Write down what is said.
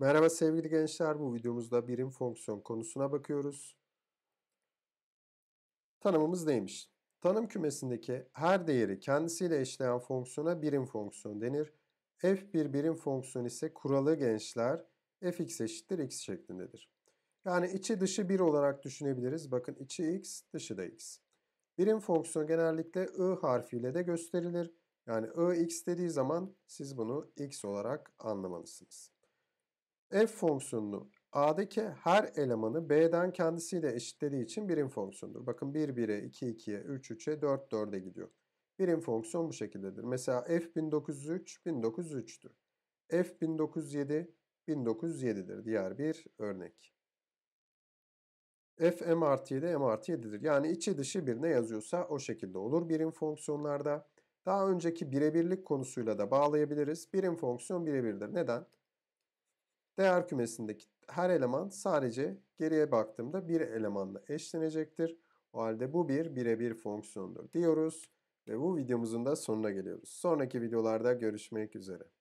Merhaba sevgili gençler, bu videomuzda birim fonksiyon konusuna bakıyoruz. Tanımımız neymiş? Tanım kümesindeki her değeri kendisiyle eşleyen fonksiyona birim fonksiyon denir. F bir birim fonksiyon ise kuralı gençler fx eşittir x şeklindedir. Yani içi dışı bir olarak düşünebiliriz. Bakın içi x, dışı da x. Birim fonksiyon genellikle i harfiyle de gösterilir. Yani i x dediği zaman siz bunu x olarak anlamalısınız f fonksiyonunu A'daki her elemanı B'den kendisiyle eşitlediği için birim fonksiyondur. Bakın 1 1'e, 2 2'ye, 3 3'e, 4 4'e gidiyor. Birim fonksiyon bu şekildedir. Mesela f 1903 1903'tür. F 1907 1907'dir. Diğer bir örnek. F m artı 7 m artı 7'dir. Yani içi dışı birine yazıyorsa o şekilde olur birim fonksiyonlarda. Daha önceki birebirlik konusuyla da bağlayabiliriz. Birim fonksiyon birebirdir. Neden? Değer kümesindeki her eleman sadece geriye baktığımda bir elemanla eşlenecektir. O halde bu bir birebir fonksiyondur diyoruz ve bu videomuzun da sonuna geliyoruz. Sonraki videolarda görüşmek üzere.